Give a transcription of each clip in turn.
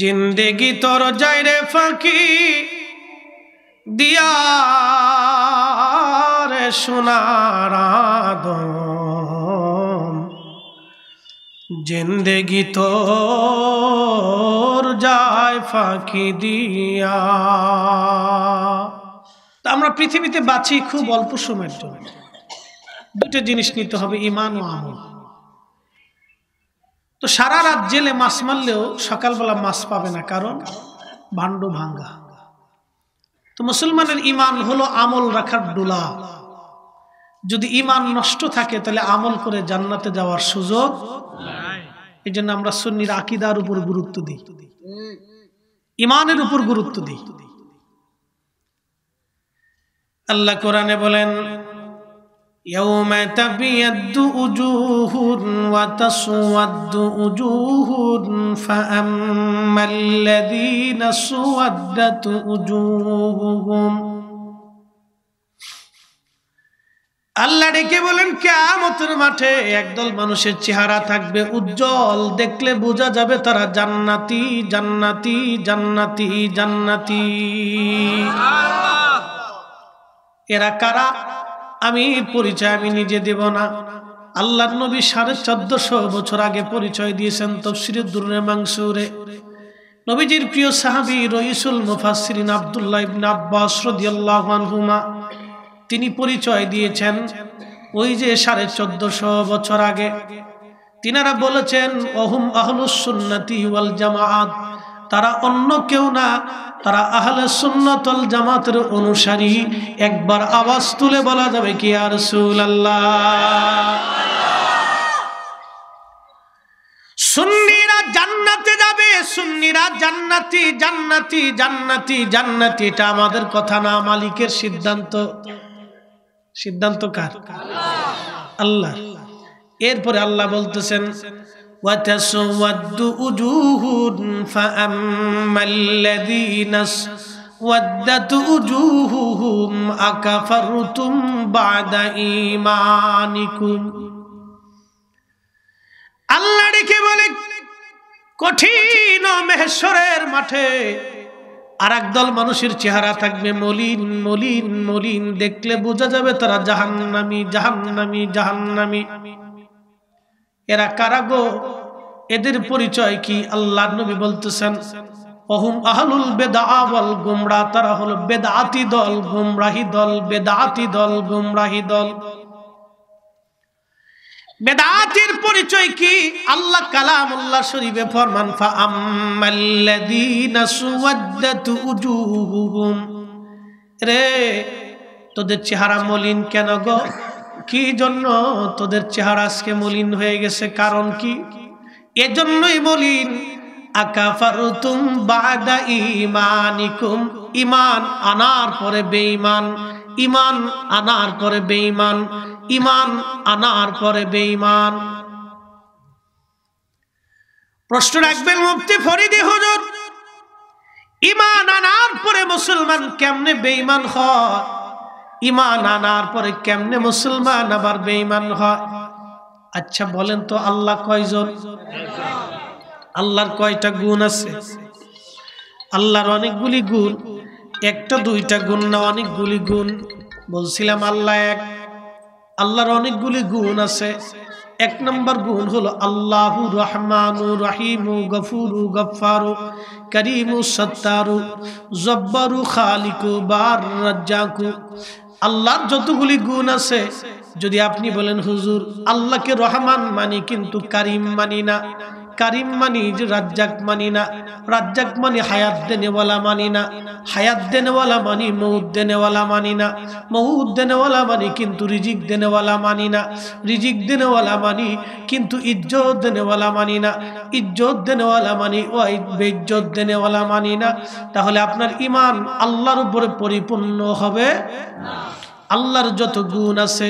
জিন্দেগি তোর যায় রে ফাঁকি দিয়া রে সোনার জিন্দেগি তোর যায় ফাঁকি দিয়া আমরা পৃথিবীতে বাঁচি খুব অল্প সময়ের জন্য দুটো জিনিস নিতে হবে ইমান ও আমল তো সারা রাত জেলে মাছ মারলেও সকালবেলা মাছ পাবে না কারণ ভাণ্ড ভাঙ্গা তো মুসলমানের ইমান হলো আমল রাখার ডোলা যদি ইমান নষ্ট থাকে তাহলে আমল করে জান্নাতে যাওয়ার সুযোগ এই জন্য আমরা সন্নির আকিদার উপর গুরুত্ব দিই ইমানের উপর গুরুত্ব দিই আল্লাহ কোরআনে বলেন يوم تبيض وجوه وتسود وجوه فأما الذين سودت وجوههم আল্লাহ ডেকে বলেন কেয়ামতের মাঠে একদল মানুষের চেহারা থাকবে উজ্জ্বল দেখলে বোঝা যাবে তারা জান্নাতি জান্নাতি জান্নাতি জান্নাতি এরা কারা আমি পরিচয় আমি নিজে দেব না আল্লাহ নবী সাড়ে চোদ্দশো বছর আগে পরিচয় দিয়েছেন তফসিরে দুরে মাংসুরে নবীজির প্রিয় সাহাবি রইসুল মুফাসরিন আবদুল্লাহ ইবিন আব্বাস রাদিয়াল্লাহু তিনি পরিচয় দিয়েছেন ওই যে সাড়ে চোদ্দশো বছর আগে তিনারা বলেছেন অহুম আহলুস সুন্নতি ওয়াল জামাআত তারা অন্য কেউ না তারা আহলে সুন্নাতল জামাতের অনুসারী একবার আওয়াজ তুলে বলা যাবে কি আর সুন্নিরা জান্নাতে যাবে সুন্নিরা এটা আমাদের কথা না মালিকের সিদ্ধান্ত আল্লাহ এরপরে আল্লাহ বলতেছেন وتسود وجوه فأما الذين ودت وجوههم أكفرتم بعد إيمانكم আল্লাহ ডেকে বলে কঠিন মেহেশ্বরের মাঠে আর একদল মানুষের চেহারা থাকবে মলিন মলিন মলিন দেখলে বোঝা যাবে তারা জাহান্নামি জাহান্নামি জাহান্নামি এরা গো এদের পরিচয় কি আল্লাহ নবী বলতেছেন অহুম আহলুল বেদাওয়াল গুমরা তারা হল বেদাতি দল গুমরাহি দল বেদাতি দল গুমরাহি দল বেদাতির পরিচয় কি আল্লাহ কালাম আল্লাহ শরীফে ফরমান ফা আম্মাল্লাযীনা সুওয়াদ্দাতু উজুহুহুম রে তোদের চেহারা মলিন কেন গো কি জন্য তোদের চেহারা আজকে মলিন হয়ে গেছে কারণ কি এজন্যই মলিন আনার ইমান আনার প্রশ্ন রাখবেন মুফতি ফরিদি হুজুর ইমান আনার পরে মুসলমান কেমনে বেইমান হয় ইমান আনার পরে কেমনে মুসলমান আবার বেঈমান হয় আচ্ছা বলেন তো আল্লাহ কয়জন আল্লাহর কয়টা গুণ আছে আল্লাহর অনেকগুলি গুণ একটা দুইটা গুণ না অনেকগুলি গুণ বলছিলাম আল্লাহ এক আল্লাহর অনেকগুলি গুণ আছে এক নম্বর গুণ হলো আল্লাহু রহমানু রাহিমু গফুরু গফারু করিমু সত্তারু জব্বারু খালিকু বার রাজ্জাকু আল্লাহর যতগুলি গুণ আছে যদি আপনি বলেন হুজুর আল্লাহকে রহমান মানি কিন্তু কারিম মানি না কারিম মানি যে রাজ্জাক মানি না রাজ্জাক মানি হায়াত দেনেওয়ালা মানি না হায়াত দেনেওয়ালা মানি মহুদ্দেনেওয়ালা দেনেওয়ালা মানি না মৌদ দেনেওয়ালা মানি কিন্তু রিজিক দেনেওয়ালা মানি না রিজিক দেনেওয়ালা মানি কিন্তু ইজ্জত দেনেওয়ালা মানি না ইজ্জত দেনেওয়ালা মানি ও বেজ্জত দেনেওয়ালা মানি না তাহলে আপনার ইমান আল্লাহর উপরে পরিপূর্ণ হবে না আল্লাহর যত গুণ আছে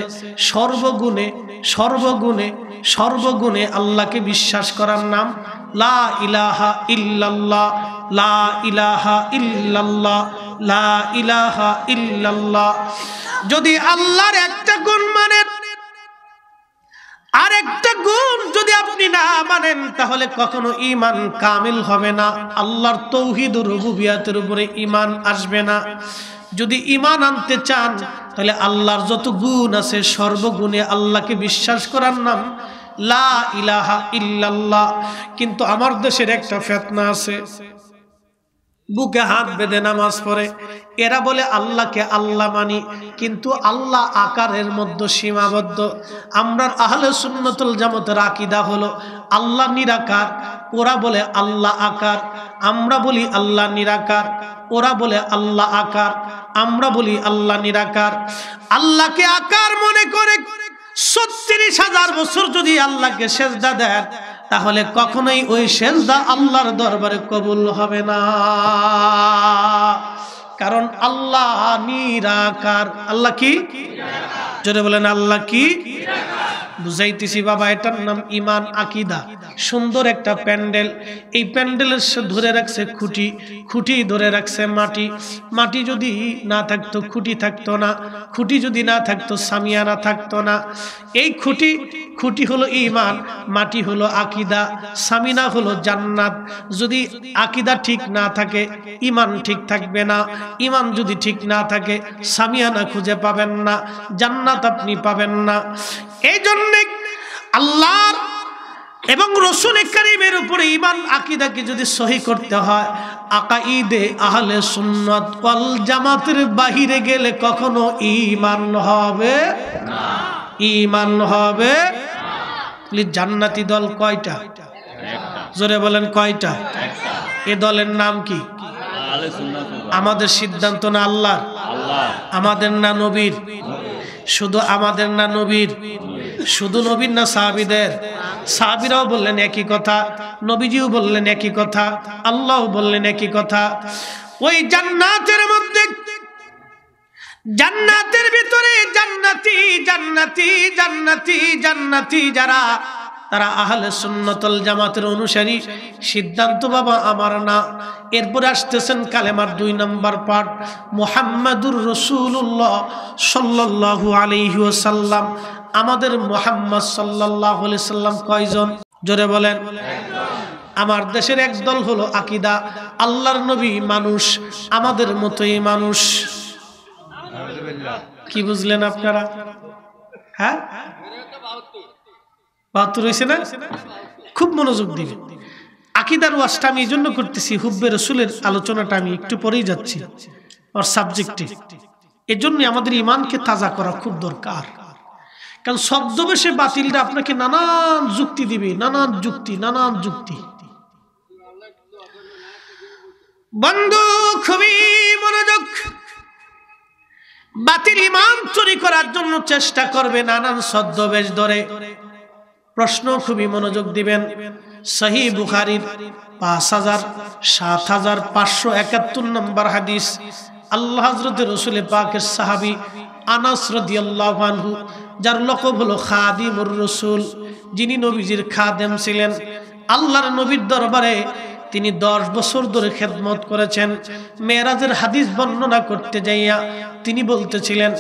সর্বগুণে সর্বগুণে সর্বগুণে আল্লাহকে বিশ্বাস করার নাম লা ইলাহা ইল্লাল্লাহ লা ইলাহা ইল্লাল্লাহ লা ইলাহা ইল্লাল্লাহ যদি আল্লাহর একটা গুণ মানেন আর একটা গুণ যদি আপনি না মানেন তাহলে কখনো ইমান কামিল হবে না আল্লাহর তৌহিদ রুবিয়াতের উপরে ইমান আসবে না যদি ইমান আনতে চান তাহলে আল্লাহর যত গুণ আছে সর্বগুণে আল্লাহকে বিশ্বাস করার নাম লা ইলাহা ইল্লাল্লাহ কিন্তু আমার দেশের একটা ফেতনা আছে বুকে হাত বেঁধে নামাজ পড়ে এরা বলে আল্লাহকে আল্লাহ মানি কিন্তু আল্লাহ আকারের মধ্যে সীমাবদ্ধ আমরা আহলে সুন্নতুল জামতের আকিদা হলো আল্লাহ নিরাকার ওরা বলে আল্লাহ আকার আমরা বলি আল্লাহ নিরাকার ওরা বলে আল্লাহ আকার আমরা বলি আল্লাহ নিরাকার আল্লাহকে আকার মনে করে ছত্রিশ হাজার বছর যদি আল্লাহকে সেজদা দেন তাহলে কখনোই ওই সেজদা আল্লাহর দরবারে কবুল হবে না কারণ আল্লাহ নিরাকার আল্লাহ কি জোরে বলেন আল্লাহ কি বুঝাইতেছি বাবা এটার নাম ইমান আকিদা সুন্দর একটা প্যান্ডেল এই প্যান্ডেলের ধরে রাখছে খুঁটি খুঁটি ধরে রাখছে মাটি মাটি যদি না থাকতো খুঁটি থাকতো না খুঁটি যদি না থাকতো না থাকতো না এই খুঁটি খুঁটি হলো ইমান মাটি হলো আকিদা সামিনা হলো জান্নাত যদি আকিদা ঠিক না থাকে ইমান ঠিক থাকবে না ইমান যদি ঠিক না থাকে সামিয়ানা খুঁজে পাবেন না জান্নাত আপনি পাবেন না এই জন্য জন্যে আল্লাহর এবং রসুল করিমের উপরে ইমান আকিদাকে যদি সহি করতে হয় আকা আকাইদে আহলে সুন্নত কল জামাতের বাহিরে গেলে কখনো ইমান হবে ইমান হবে জান্নাতি দল কয়টা জোরে বলেন কয়টা এ দলের নাম কি আমাদের সিদ্ধান্ত না আল্লাহ আমাদের না নবীর শুধু আমাদের না নবীর শুধু নবীর না সাহাবিদের সাহাবিরাও বললেন একই কথা নবীজিও বললেন একই কথা আল্লাহ বললেন একই কথা ওই জান্নাতের মধ্যে জান্নাতের ভিতরে জান্নাতি জান্নাতি জান্নাতি জান্নাতি যারা তারা আহলে সুন্নতল জামাতের অনুসারী সিদ্ধান্ত বাবা আমার না এরপরে আসতেছেন কালেমার দুই নম্বর পাঠ মোহাম্মদুর রসুল্লাহ সাল্লাহু ওসাল্লাম আমাদের মোহাম্মদ সাল্লাহ সাল্লাম কয়জন জোরে বলেন আমার দেশের একদল হলো আকিদা আল্লাহর নবী মানুষ আমাদের মতোই মানুষ কি বুঝলেন আপনারা হ্যাঁ বাহাত্তর রয়েছে না খুব মনোযোগ দিবে আকিদার ওয়াশটা আমি এই জন্য করতেছি হুব্বে রসুলের আলোচনাটা আমি একটু পরেই যাচ্ছি ওর সাবজেক্টে এজন্য আমাদের ইমানকে তাজা করা খুব দরকার কারণ শব্দবেশে বাতিলটা আপনাকে নানান যুক্তি দিবে নানান যুক্তি নানান যুক্তি বন্ধু খুবই মনোযোগ বাতিল ইমান চুরি করার জন্য চেষ্টা করবে নানান ছদ্মবেশ ধরে প্রশ্ন খুবই মনোযোগ দিবেন সহি বুখারির পাঁচ হাজার সাত হাজার পাঁচশো একাত্তর নম্বর হাদিস আল্লাহ হজরত রসুল পাকের সাহাবি আনাস রদিয়াল্লাহানহু যার লকব হলো খাদিমুর রসুল যিনি নবীজির খাদেম ছিলেন আল্লাহর নবীর দরবারে তিনি দশ বছর ধরে খেদমত করেছেন মেয়েরাজের হাদিস বর্ণনা করতে যাইয়া তিনি বলতেছিলেন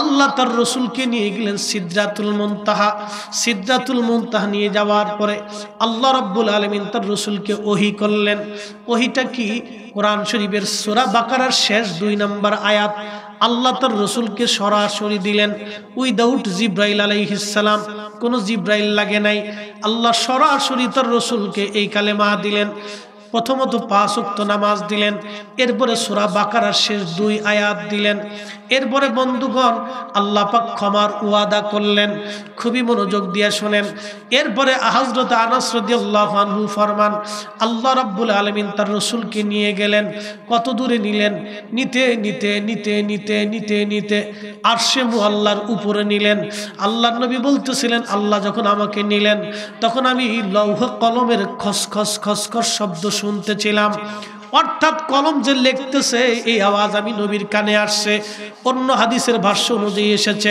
আল্লাহ তার রসুলকে নিয়ে গেলেন সিদ্ধাতুল মন্তাহা সিদ্ধাতুল মন্তাহা নিয়ে যাওয়ার পরে আল্লাহ রব্বুল আলমিন তার রসুলকে ওহি করলেন ওহিটা কি কোরআন শরীফের সোরা বাকার শেষ দুই নম্বর আয়াত আল্লাহ তার রসুলকে সরাসরি দিলেন উইদাউট জিব্রাইল আলাইহিসালাম কোনো জিব্রাইল লাগে নাই আল্লাহ সরাসরি তার রসুলকে এই কালেমা দিলেন প্রথমত পাঁচ উক্ত নামাজ দিলেন এরপরে সুরা বাকারার শেষ দুই আয়াত দিলেন এরপরে বন্ধুগণ আল্লাপাক ক্ষমার ওয়াদা করলেন খুবই মনোযোগ দিয়ে শোনেন এরপরে আহাজরত আনাসরদি আল্লাহানহু ফরমান আল্লাহ রব্বুল আলমিন তার রসুলকে নিয়ে গেলেন কত দূরে নিলেন নিতে নিতে নিতে নিতে নিতে নিতে আর সে মু আল্লাহর উপরে নিলেন আল্লাহ নবী বলতেছিলেন আল্লাহ যখন আমাকে নিলেন তখন আমি লৌহ কলমের খসখস খসখস শব্দ শুনে শুনতেছিলাম অর্থাৎ কলম যে লিখতেছে এই আওয়াজ আমি নবীর কানে আসছে অন্য হাদিসের ভাষ্য অনুযায়ী এসেছে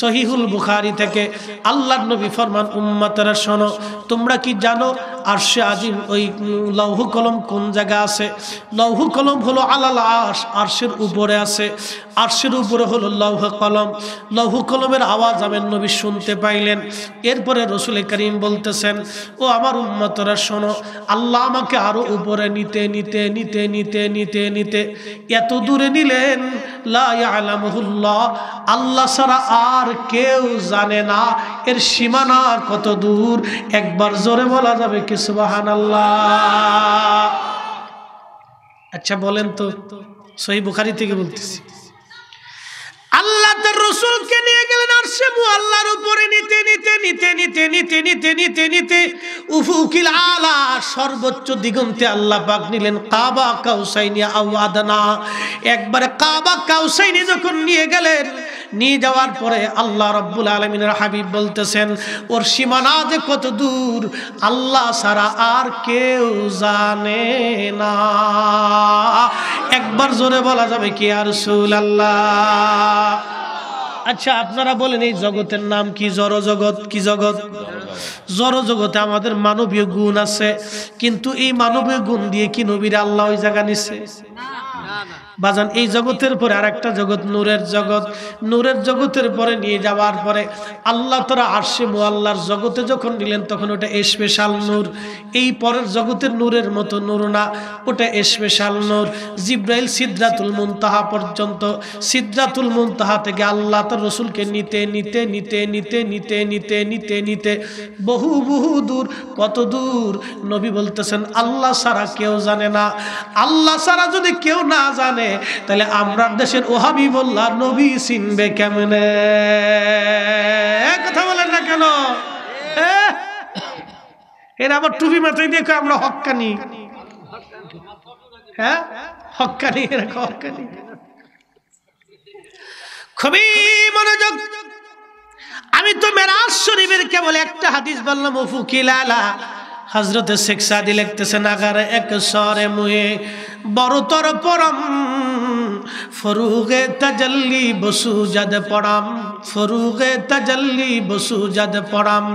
সহিহুল বুখারি থেকে আল্লাহ নবী ফরমান উম্মাতারা শোনো তোমরা কি জানো আর সে আজিম ওই লৌহ কলম কোন জায়গা আছে লৌহ কলম হলো আলাল আস আরশের উপরে আছে আরশের উপরে হলো লৌহ কলম লৌহ কলমের আওয়াজ আমের নবী শুনতে পাইলেন এরপরে রসুল করিম বলতেছেন ও আমার উন্মতরা শোনো আল্লাহ আমাকে আরও উপরে নিতে নিতে নিতে নিতে নিতে নিতে এত দূরে নিলেন আল্লাহ ছাড়া আর কেউ জানে না এর সীমানা কত দূর একবার জোরে বলা যাবে কি সুবাহান আল্লাহ আচ্ছা বলেন তো সহি বুখারি থেকে বলতেছি আল্লাহ তার রসুলকে নিয়ে গেলেন আর আল্লাহর উপরে নিতে নিতে নিতে সর্বোচ্চ দিগন্তে আল্লাহ নিলেন কাবা কাউসাইনি একবারে কাবা কাউসাইনি যখন নিয়ে গেলেন নিয়ে যাওয়ার পরে আল্লাহ রব্বুল আলমিনের হাবিব বলতেছেন ওর সীমানা যে কত দূর আল্লাহ ছাড়া আর কেউ জানে না একবার জোরে বলা যাবে কি আর আল্লাহ আচ্ছা আপনারা বলেন এই জগতের নাম কি জড় জগৎ কি জগৎ জড় জগতে আমাদের মানবীয় গুণ আছে কিন্তু এই মানবীয় গুণ দিয়ে কি নবীরা আল্লাহ ওই জায়গা নিছে বাজান এই জগতের পরে আর একটা জগৎ নূরের জগৎ নূরের জগতের পরে নিয়ে যাওয়ার পরে আল্লাহ তারা আসে মোয়াল্লার জগতে যখন নিলেন তখন ওটা স্পেশাল নূর এই পরের জগতের নূরের মতো নূর না ওটা স্পেশাল নূর জিব্রাইল সিদ্ধাতুল মুনতাহা পর্যন্ত সিদ্ধাতুল মুনতাহা থেকে আল্লাহ তার রসুলকে নিতে নিতে নিতে নিতে নিতে নিতে নিতে নিতে বহু বহু দূর কত দূর নবী বলতেছেন আল্লাহ সারা কেউ জানে না আল্লাহ সারা যদি কেউ না জানে পারে তাহলে আমরা দেশের ওহাবি বললার নবী চিনবে কেমনে কথা বলেন না কেন এর আবার টুপি মাথায় দেখো আমরা হকানি হ্যাঁ হক্কানি খুবই মনোযোগ আমি তো মেরাজ শরীফের কেবল একটা হাদিস বললাম ওফু কিলালা হজরতে শেখ সাদি লিখতেছেন আগারে এক সরে মুয়ে বড়তর পরম ফরুগে তাজাল্লি বসু যাদে পড়াম ফরুগে তাজাল্লি বসু যাদ পড়াম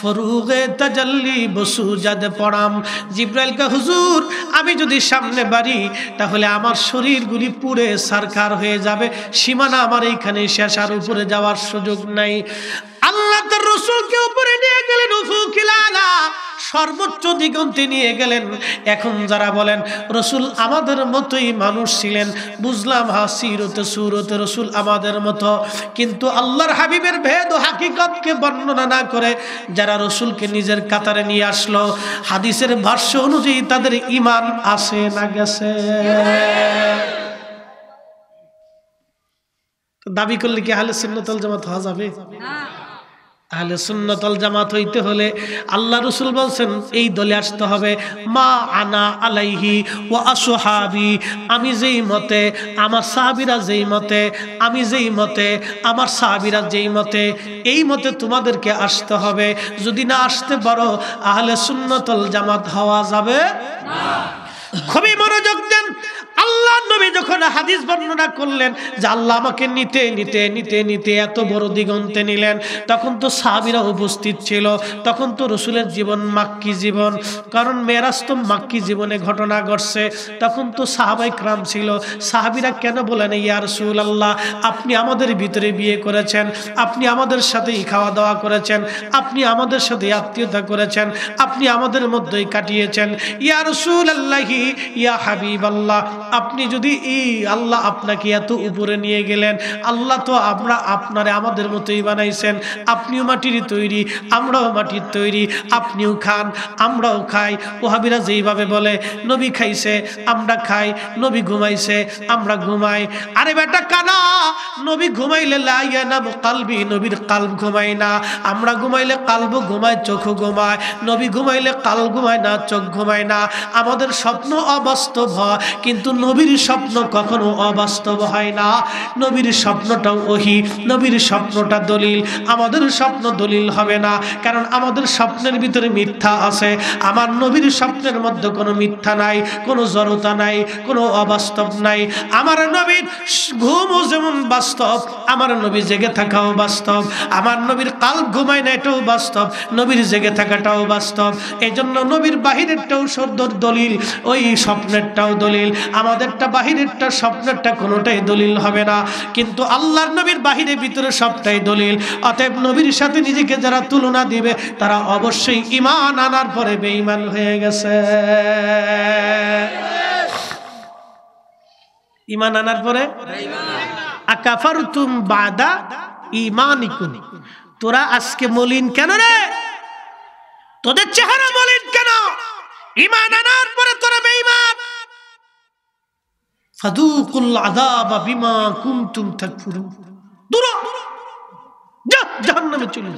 ফরুগে তাজাল্লি বসু যাদ পড়াম জিব্রাইলকে হুজুর আমি যদি সামনে বাড়ি তাহলে আমার শরীরগুলি পুড়ে সারকার হয়ে যাবে সীমানা আমার এইখানে শেষ আর উপরে যাওয়ার সুযোগ নাই আল্লাহ তার রসুলকে উপরে নিয়ে গেলেন সর্বোচ্চ দিগন্তে নিয়ে গেলেন এখন যারা বলেন রসুল আমাদের মতোই মানুষ ছিলেন বুঝলাম হাসিরতে সুরতে রসুল আমাদের মতো কিন্তু আল্লাহ আল্লাহর হাবিবের ভেদ ও হাকিকতকে বর্ণনা না করে যারা রসুলকে নিজের কাতারে নিয়ে আসলো হাদিসের ভাষ্য অনুযায়ী তাদের ইমান আসে না গেছে দাবি করলে কি আহলে সিন্নতল জমা হওয়া যাবে না হ্যাঁ। তাহলে সুন্নতল জামাত হইতে হলে আল্লাহ রসুল বলছেন এই দলে আসতে হবে মা আনা আলাইহি ও আসোহাবি আমি যেই মতে আমার সাহাবিরা যেই মতে আমি যেই মতে আমার সাহাবিরা যেই মতে এই মতে তোমাদেরকে আসতে হবে যদি না আসতে পারো আহলে সুন্নতল জামাত হওয়া যাবে খুবই মনোযোগ দেন আল্লাহ নবী যখন হাদিস বর্ণনা করলেন যে আল্লাহ আমাকে নিতে নিতে নিতে নিতে এত বড় দিগন্তে নিলেন তখন তো সাহাবিরা উপস্থিত ছিল তখন তো রসুলের জীবন মাক্কি জীবন কারণ মেয়েরাজ তো মাক্কি জীবনে ঘটনা ঘটছে তখন তো সাহাবাই ক্রাম ছিল সাহাবিরা কেন বলেন ইয়া রসুল আল্লাহ আপনি আমাদের ভিতরে বিয়ে করেছেন আপনি আমাদের সাথেই খাওয়া দাওয়া করেছেন আপনি আমাদের সাথে আত্মীয়তা করেছেন আপনি আমাদের মধ্যেই কাটিয়েছেন ইয়া রসুল আল্লাহি ইয়া হাবিব আল্লাহ আপনি যদি এই আল্লাহ আপনাকে এত উপরে নিয়ে গেলেন আল্লাহ তো আমরা আপনারে আমাদের মতোই বানাইছেন আপনিও মাটির তৈরি আমরাও মাটির তৈরি আপনিও খান আমরাও খাই ওহাবিরা যেইভাবে বলে নবী খাইছে আমরা খাই নবী ঘুমাইছে আমরা ঘুমাই আরে বেটা কানা নবী ঘুমাইলে লাইয়া না কালবি নবীর কাল ঘুমাই না আমরা ঘুমাইলে কালবো ঘুমায় চোখ ঘুমায় নবী ঘুমাইলে কাল ঘুমায় না চোখ ঘুমায় না আমাদের স্বপ্ন অবাস্তব হয় কিন্তু নবীর স্বপ্ন কখনো অবাস্তব হয় না নবীর স্বপ্নটাও ওহি নবীর স্বপ্নটা দলিল আমাদের স্বপ্ন দলিল হবে না কারণ আমাদের স্বপ্নের ভিতরে মিথ্যা আছে আমার নবীর স্বপ্নের মধ্যে কোনো মিথ্যা নাই কোনো জড়তা নাই কোনো অবাস্তব নাই আমার নবীর ঘুমও যেমন বাস্তব আমার নবী জেগে থাকাও বাস্তব আমার নবীর কাল ঘুমায় না এটাও বাস্তব নবীর জেগে থাকাটাও বাস্তব এই জন্য নবীর বাহিরেরটাও সদ্যর দলিল ওই স্বপ্নেরটাও দলিল আমাদেরটা বাহিরেরটা স্বপ্নেরটা কোনোটাই দলিল হবে না কিন্তু আল্লাহর নবীর বাহিরে ভিতরে সবটাই দলিল অতএব নবীর সাথে নিজেকে যারা তুলনা দিবে তারা অবশ্যই ইমান আনার পরে বেঈমান হয়ে গেছে ইমান আনার পরে আকাফার তুম বাদা ইমানিকুনি তোরা আজকে মলিন কেন রে তোদের চেহারা মলিন কেন ইমান আনার পরে তোরা বেঈমান ফাদুকুল আদাবা বিমা কুমতুম তাকফুরুন চলে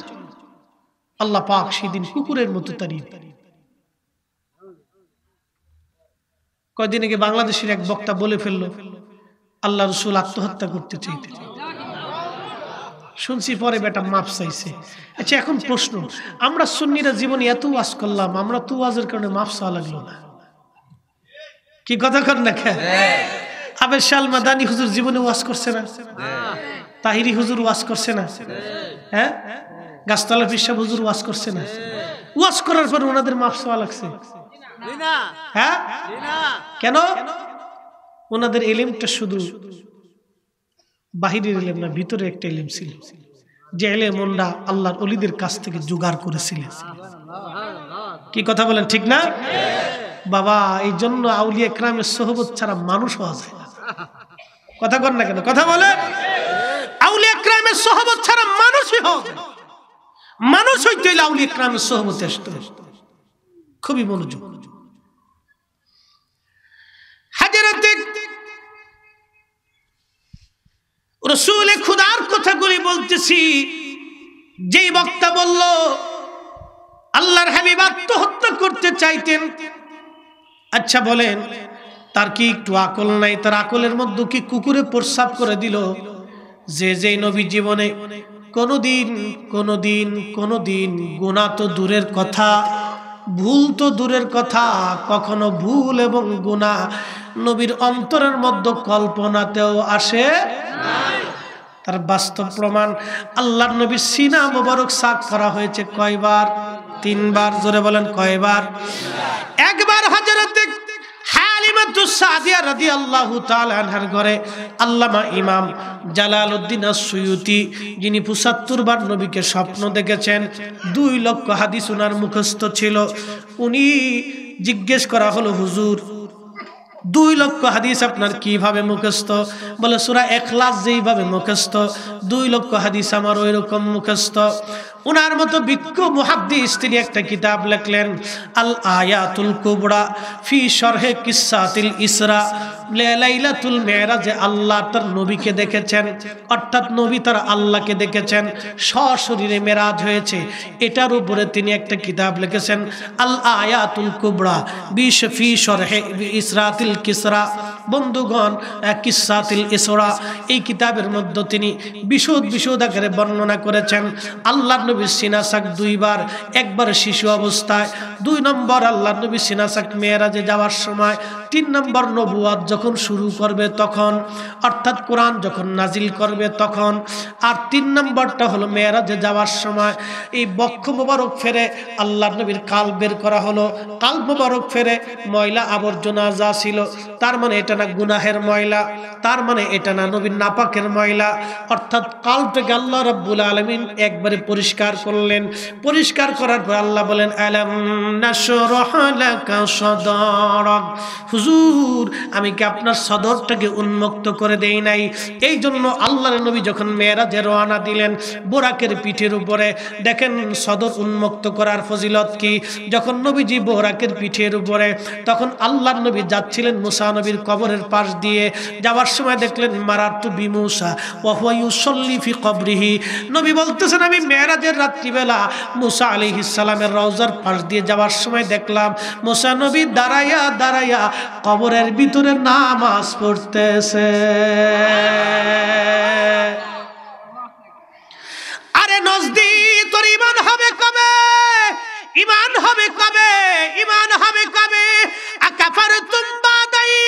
আল্লাহ পাক সেদিন কুকুরের মতো তাড়িয়ে কয়দিন আগে বাংলাদেশের এক বক্তা বলে ফেললো আল্লাহ রসুল আত্মহত্যা করতে চাইতে শুনছি পরে বেটা মাপ চাইছে আচ্ছা এখন প্রশ্ন আমরা সুন্নিরা জীবনে এত ওয়াজ করলাম আমরা তো ওয়াজের কারণে মাপ চাওয়া লাগলো না কি কথা কর না খেয়ে হাবের শাল মাদানি হুজুর জীবনে ওয়াজ করছে না তাহিরি হুজুর ওয়াজ করছে না হ্যাঁ গাছতলা বিশ্বাব হুজুর ওয়াজ করছে না ওয়াজ করার পর ওনাদের মাফ চাওয়া লাগছে হ্যাঁ কেন ওনাদের এলিমটা শুধু বাহিরের এলিম না ভিতরে একটা এলিম ছিল যে এলে মন্ডা আল্লাহর অলিদের কাছ থেকে জোগাড় করেছিল কি কথা বলেন ঠিক না বাবা এই জন্য আউলিয়া ক্রামের সহবত ছাড়া মানুষ হওয়া যায় কথা কর না কেন কথা বলে আউলি একরামের সহবত ছাড়া মানুষই হবে মানুষ হইতে হইলে আউলি একরামের সহবত আসতে খুবই মনোযোগ হাজারাতে রসুল খুদার কথাগুলি বলতেছি যেই বক্তা বলল আল্লাহর হাবিব আত্মহত্যা করতে চাইতেন আচ্ছা বলেন তার কি একটু আকল নাই তার আকলের মধ্যে কি কুকুরে প্রস্রাব করে দিল যে যে নবী জীবনে কোনোদিন কোনোদিন কোনোদিন গোনা তো দূরের কথা ভুল তো দূরের কথা কখনো ভুল এবং গুণা নবীর অন্তরের মধ্যে কল্পনাতেও আসে তার বাস্তব প্রমাণ আল্লাহ নবীর সিনা মোবারক সাক করা হয়েছে কয়বার তিনবার জোরে বলেন কয়বার একবার হাজারতে আল্লামা ইমাম যিনি নবীকে স্বপ্ন দেখেছেন দুই লক্ষ উনার মুখস্থ ছিল উনি জিজ্ঞেস করা হলো হুজুর দুই লক্ষ হাদিস আপনার কিভাবে মুখস্থ বলে সুরা লাখ যেইভাবে মুখস্থ দুই লক্ষ হাদিস আমার ওই রকম মুখস্থ ওনার মতো বিজ্ঞ মুহাদ্দিস তিনি একটা কিতাব লেখলেন আল আয়াতুল কুবরা ফি শরহে কিসাতিল ইসরা লাইলাতুল যে আল্লাহ তার নবীকে দেখেছেন অর্থাৎ নবী তার আল্লাহকে দেখেছেন সশরীরে মেরাজ হয়েছে এটার উপরে তিনি একটা কিতাব লিখেছেন আল আয়াতুল কুবরা বিশ ফি সরহে ইসরাতিল কিসরা বন্ধুগণ কিসাতিল ইসরা এই কিতাবের মধ্যে তিনি বিশুদ বিশুদ আকারে বর্ণনা করেছেন আল্লাহ নবী সিনাসাক দুইবার একবার শিশু অবস্থায় দুই নম্বর আল্লাহ নবী সিনাসাক মেয়েরাজে যাওয়ার সময় তিন নম্বর নবুয়াদ যখন শুরু করবে তখন অর্থাৎ কোরআন যখন নাজিল করবে তখন আর তিন নম্বরটা হলো মেয়েরাজে যাওয়ার সময় এই বক্ষ মোবারক ফেরে আল্লাহ নবীর কাল বের করা হলো কাল মোবারক ফেরে ময়লা আবর্জনা যা ছিল তার মানে এটা না গুনাহের ময়লা তার মানে এটা না নবীর নাপাকের ময়লা অর্থাৎ কাল থেকে আল্লাহ রব্বুল আলমিন একবারে পরিষ্কার করলেন পরিষ্কার করার পর আল্লাহ বলেন আলম না হুজুর আমি কি আপনার সদরটাকে উন্মুক্ত করে দেই নাই এই জন্য আল্লাহর নবী যখন মেয়েরাজে রওনা দিলেন বোরাকের পিঠের উপরে দেখেন সদর উন্মুক্ত করার ফজিলত কি যখন নবীজি বোরাকের পিঠের উপরে তখন আল্লাহর নবী যাচ্ছিলেন মুসা নবীর কবরের পাশ দিয়ে যাওয়ার সময় দেখলেন মারাত্তু বিমুসা ওয়াহুয়াইসল্লিফি কবরিহি নবী বলতেছেন আমি মেয়েরাজের রাত্রিবেলা মুসা আলী ইসালামের রওজার পাশ দিয়ে যাওয়ার সময় দেখলাম মুসা নবী দাঁড়াইয়া দাঁড়াইয়া কবরের ভিতরে নামাজ পড়তেছে আরে নজদি তোর ইমান হবে কবে ইমান হবে কবে ইমান হবে কবে আকাফার তুম্বা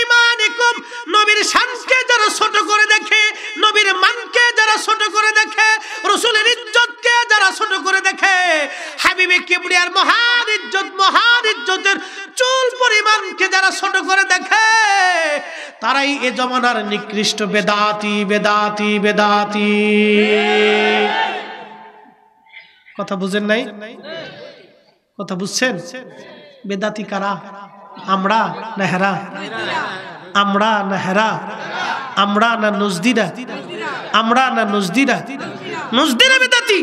ইমানিকুম নবীর শানকে যারা ছোট করে দেখে নবীর মানকে যারা ছোট করে দেখে রসুলের ইজ্জতকে যারা ছোট করে দেখে হাবিবে কিবরিয়ার মহান ইজ্জত মহান ইজ্জতের চুল পরিমাণকে যারা ছোট করে দেখে তারাই এ জমানার নিকৃষ্ট বেদাতি বেদাতি বেদাতি কথা বুঝেন নাই কথা বুঝছেন বেদাতি কারা আমরা না হেরা আমরা না হেরা আমরা না নজদিরা আমরা না নজদিরা নজদিরা বেদাতি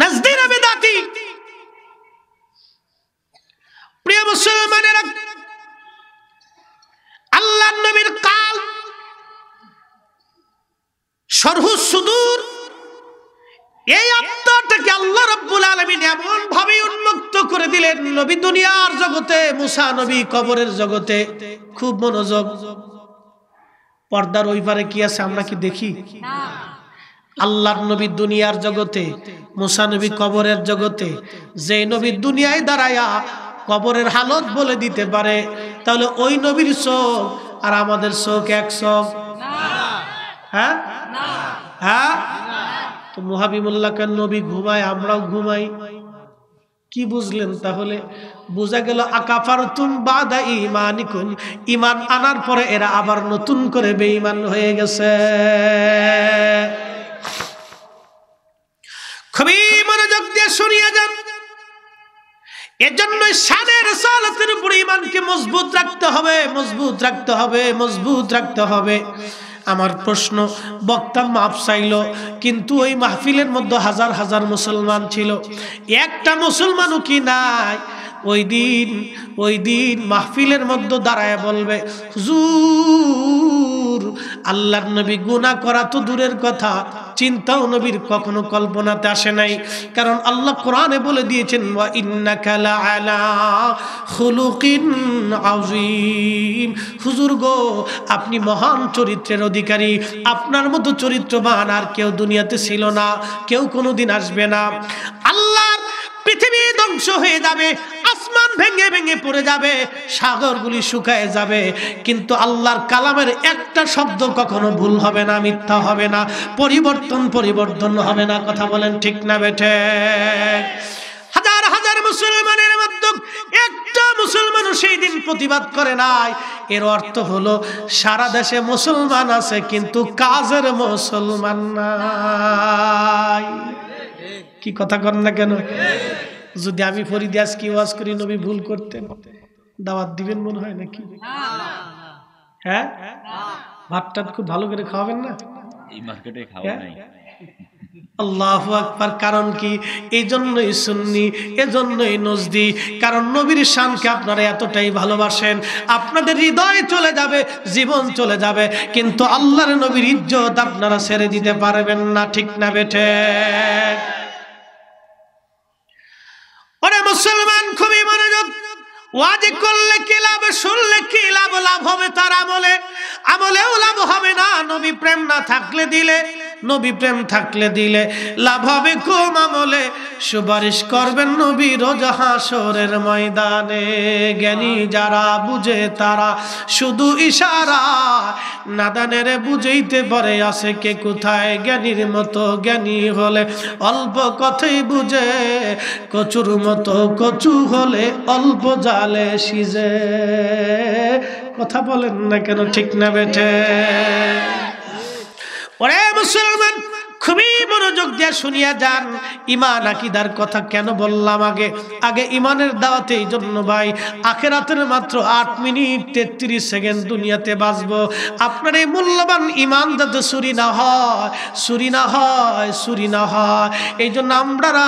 নজদিরা বেদাতি প্রিয় মুসলমানেরা আল্লাহ নবীর কাল সরহু সুদূর এই থেকে আল্লাহ রব্বুল আলমিন এমন ভাবে উন্মুক্ত করে দিলেন নবী দুনিয়ার জগতে মুসা নবী কবরের জগতে খুব মনোযোগ পর্দার ওই পারে কি আছে আমরা কি দেখি আল্লাহর নবী দুনিয়ার জগতে মুসা নবী কবরের জগতে যে নবী দুনিয়ায় দাঁড়ায়া কবরের হালত বলে দিতে পারে তাহলে ওই নবীর শোক আর আমাদের শোক এক শোক হ্যাঁ হ্যাঁ তো মোহাবিমুল্লাহ কেন নবী ঘুমায় আমরাও ঘুমাই কি বুঝলেন তাহলে বোঝা গেল আকাফার তুম বাদা ইমান ইমান আনার পরে এরা আবার নতুন করে বেঈমান হয়ে গেছে খুবই মনোযোগ দিয়ে শুনিয়ে যান এজন্যই সাদের সালাতের উপর ইমানকে মজবুত রাখতে হবে মজবুত রাখতে হবে মজবুত রাখতে হবে আমার প্রশ্ন বক্তা মাপ চাইল কিন্তু ওই মাহফিলের মধ্যে হাজার হাজার মুসলমান ছিল একটা মুসলমানও কি নাই ওই দিন ওই দিন মাহফিলের মধ্যে দাঁড়ায় বলবে হুজুর আল্লাহর নবী গুণা করা তো দূরের কথা চিন্তাও নবীর কখনো কল্পনাতে আসে নাই কারণ আল্লাহ কোরআনে বলে দিয়েছেন আলা হুজুর গো আপনি মহান চরিত্রের অধিকারী আপনার মতো চরিত্রবান আর কেউ দুনিয়াতে ছিল না কেউ কোনোদিন আসবে না আল্লাহ পৃথিবী ধ্বংস হয়ে যাবে আসমান ভেঙে ভেঙে পড়ে যাবে সাগরগুলি শুকায় যাবে কিন্তু আল্লাহর কালামের একটা শব্দ কখনো ভুল হবে না মিথ্যা হবে না পরিবর্তন পরিবর্তন হবে না কথা বলেন ঠিক না বেঠে হাজার হাজার মুসলমানের মাধ্যম একটা মুসলমান সেই দিন প্রতিবাদ করে নাই এর অর্থ হলো সারা দেশে মুসলমান আছে কিন্তু কাজের মুসলমান নাই কি কথা কন না কেন যদি আমি ফরিদে কি ওয়াজ করি নবী ভুল করতেন দাওয়াত দিবেন মনে হয় নাকি হ্যাঁ ভাতটা খুব ভালো করে খাওয়াবেন না হ্যাঁ? আল্লাহ আকবার কারণ কি এই জন্যই সুন্নি এজন্যই নজদি কারণ নবীর শানকে আপনারা এতটাই ভালোবাসেন আপনাদের হৃদয় চলে যাবে জীবন চলে যাবে কিন্তু আল্লাহর নবীর ইজ্জত আপনারা ছেড়ে দিতে পারবেন না ঠিক না বেঠে ওয়াজে করলে কি লাভ শুনলে কি লাভ লাভ হবে তারা বলে আমলেও লাভ হবে না নবী প্রেম না থাকলে দিলে নবী প্রেম থাকলে দিলে লাভ হবে কম আমলে সুপারিশ করবেন নবী রোজাহাসরের ময়দানে জ্ঞানী যারা বুঝে তারা শুধু ইশারা নাদানের বুঝাইতে পারে আছে কে কোথায় জ্ঞানীর মতো জ্ঞানী হলে অল্প কথাই বুঝে কচুর মতো কচু হলে অল্প জালে সিজে কথা বলেন না কেন ঠিক না বেঠে ওরে মুসলমান খুবই মনোযোগ দিয়ে শুনিয়া যান ইমান আকিদার কথা কেন বললাম আগে আগে ইমানের দাওয়াতে এই জন্য ভাই আখেরাতের মাত্র আট মিনিট তেত্রিশ সেকেন্ড দুনিয়াতে বাঁচব আপনার এই মূল্যবান ইমান যাতে চুরি না হয় চুরি না হয় সুরি না হয় এই জন্য আমরারা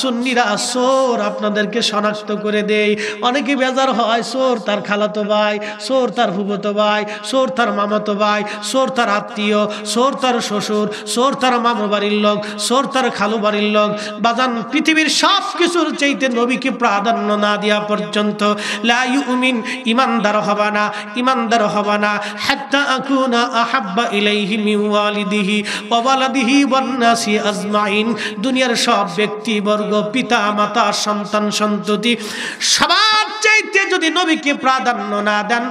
সুন্নিরা সোর আপনাদেরকে শনাক্ত করে দেই অনেকে বেজার হয় সোর তার খালাতো ভাই সোর তার ফুবতো ভাই সোর তার মামাতো ভাই সোর তার আত্মীয় সোর তার শ্বশুর সোর তার মামু বাড়ির লোক সোর তার খালু বাড়ির লোক বাজান পৃথিবীর সব কিছুর চাইতে নবীকে প্রাধান্য না দেওয়া পর্যন্ত লাইমিন ইমানদার হবা না ইমানদার হবা না আঁকু না আহাব্বা ইলাইহি মিওয়ালিদিহি অবালাদিহি বন্যাসি আজমাইন দুনিয়ার সব ব্যক্তিবর্গ পিতা মাতা সন্তান সন্ততি সবার চাইতে যদি নবীকে প্রাধান্য না দেন